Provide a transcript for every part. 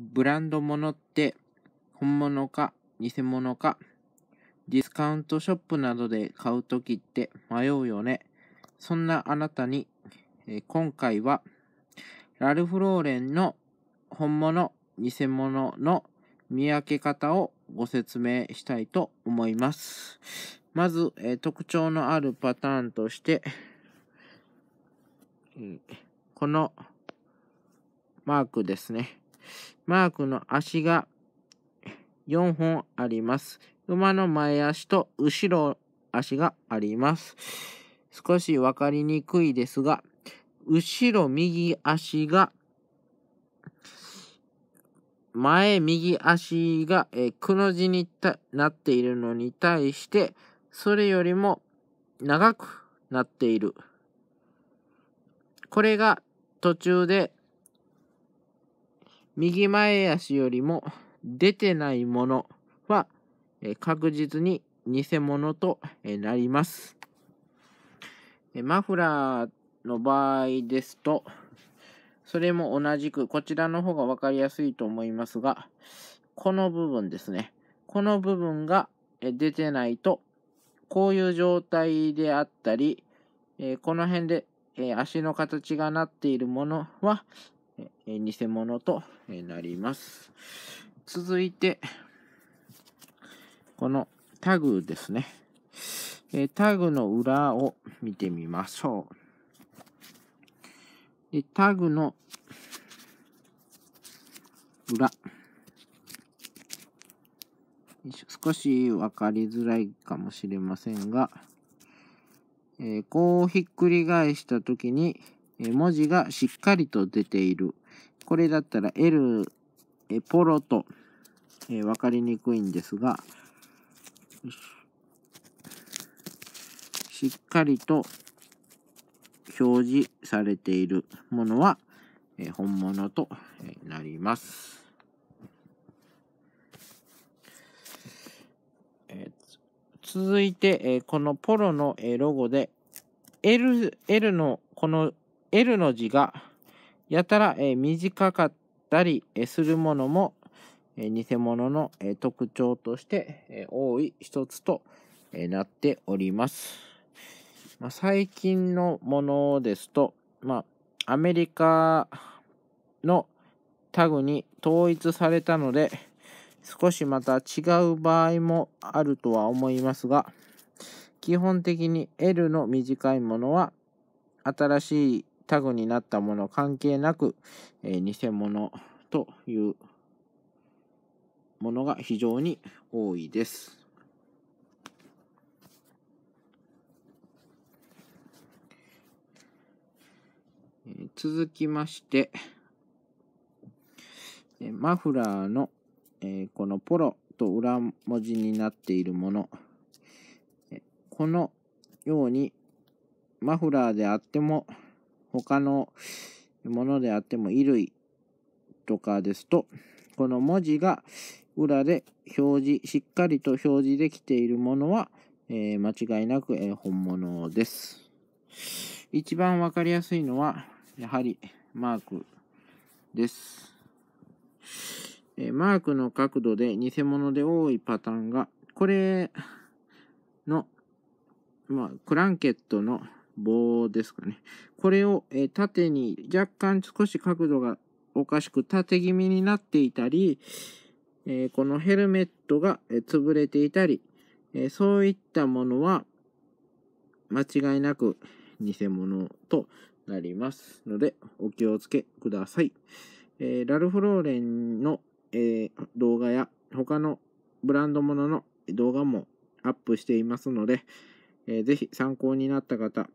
ブランド物って本物か偽物かディスカウントショップなどで買うときって迷うよね。そんなあなたに、えー、今回はラルフローレンの本物、偽物の見分け方をご説明したいと思います。まず、えー、特徴のあるパターンとして、このマークですね。マークの足が4本あります。馬の前足と後ろ足があります。少し分かりにくいですが、後ろ右足が、前右足が、えくの字になっているのに対して、それよりも長くなっている。これが途中で右前足よりも出てないものは、え確実に偽物と、なります、えマフラーの場合ですと、それも同じく、こちらの方が分かりやすいと思いますが、この部分ですね。この部分が出てないと、こういう状態であったり、この辺で足の形がなっているものはえ偽物となります。続いて、このタグですね。えタグの裏を見てみましょう。でタグの裏。少し分かりづらいかもしれませんが、えー、こうひっくり返した時に、文字がしっかりと出ている。これだったら L、ポロと、え分かりにくいんですが、しっかりと表示されているものは、え本物となります。え続いて、えこのポロの、えロゴで L, L のこの L の字がやたら、え短かったりするものも、え偽物の、え特徴として、え多い一つと、えなっております。ま最近のものですと、まあ、アメリカのタグに統一されたので、少しまた違う場合もあるとは思いますが、基本的に L の短いものは新しいタグになったもの関係なく、えー、偽物というものが非常に多いです。続きまして、マフラーの、えこのポロと裏文字になっているもの、このようにマフラーであっても他のものであっても衣類とかですと、この文字が裏で表示、しっかりと表示できているものは、えー、間違いなく、え本物です。一番わかりやすいのは、やはりマークです。えマークの角度で偽物で多いパターンが、これの、まあ、クランケットの棒ですかね。これを、え縦に若干少し角度がおかしく縦気味になっていたり、えー、このヘルメットが、え潰れていたり、えー、そういったものは間違いなく偽物となりますのでお気をつけください。えー、ラルフローレンの、え動画や他のブランドものの動画もアップしていますので、えー、ぜひ参考になった方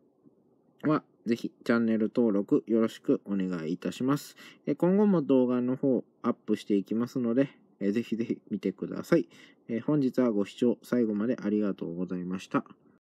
は、ぜひチャンネル登録よろしくお願いいたします。今後も動画の方アップしていきますので、ぜひぜひ見てください。本日はご視聴最後までありがとうございました。